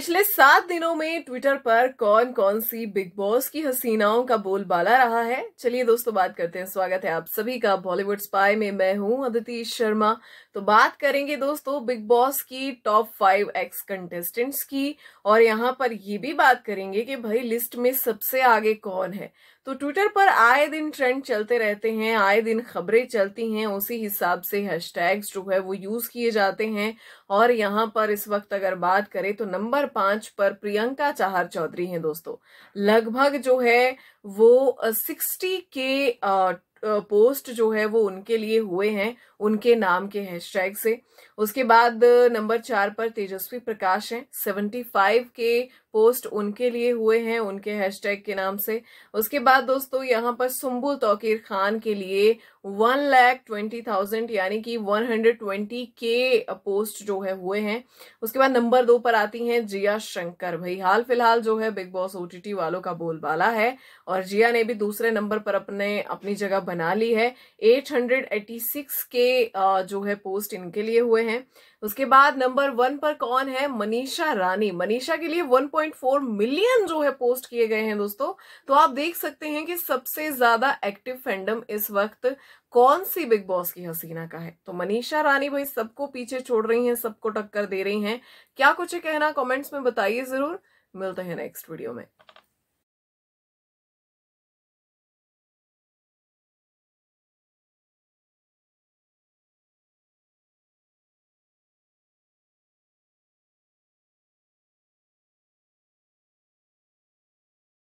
पिछले सात दिनों में ट्विटर पर कौन कौन सी बिग बॉस की हसीनाओं का बोलबाला रहा है चलिए दोस्तों बात करते हैं स्वागत है आप सभी का बॉलीवुड स्पाई में मैं हूं अदिति शर्मा तो बात करेंगे दोस्तों बिग बॉस की टॉप फाइव एक्स कंटेस्टेंट्स की और यहां पर ये भी बात करेंगे कि भाई लिस्ट में सबसे आगे कौन है तो ट्विटर पर आए दिन ट्रेंड चलते रहते हैं आए दिन खबरें चलती हैं उसी हिसाब से हैशटैग्स जो है वो यूज किए जाते हैं और यहाँ पर इस वक्त अगर बात करें तो नंबर पांच पर प्रियंका चाहर चौधरी हैं दोस्तों लगभग जो है वो सिक्सटी के पोस्ट जो है वो उनके लिए हुए हैं उनके नाम के हैशटैग से उसके बाद नंबर चार पर तेजस्वी प्रकाश हैं 75 के पोस्ट उनके लिए हुए हैं उनके हैशटैग के नाम से उसके बाद दोस्तों यहां पर सुम्बुल तोकीर खान के लिए वन लैख ट्वेंटी थाउजेंड यानी कि वन हंड्रेड ट्वेंटी के पोस्ट जो है हुए हैं उसके बाद नंबर दो पर आती हैं जिया शंकर भाई हाल फिलहाल जो है बिग बॉस ओटीटी वालों का बोलबाला है और जिया ने भी दूसरे नंबर पर अपने अपनी जगह बना ली है 886 के जो है पोस्ट इनके लिए हुए हैं उसके बाद नंबर वन पर कौन है मनीषा रानी मनीषा के लिए 1.4 मिलियन जो है पोस्ट किए गए हैं दोस्तों तो आप देख सकते हैं कि सबसे ज्यादा एक्टिव फैंडम इस वक्त कौन सी बिग बॉस की हसीना का है तो मनीषा रानी भाई सबको पीछे छोड़ रही हैं सबको टक्कर दे रही हैं क्या कुछ कहना कमेंट्स में बताइए जरूर मिलते हैं नेक्स्ट वीडियो में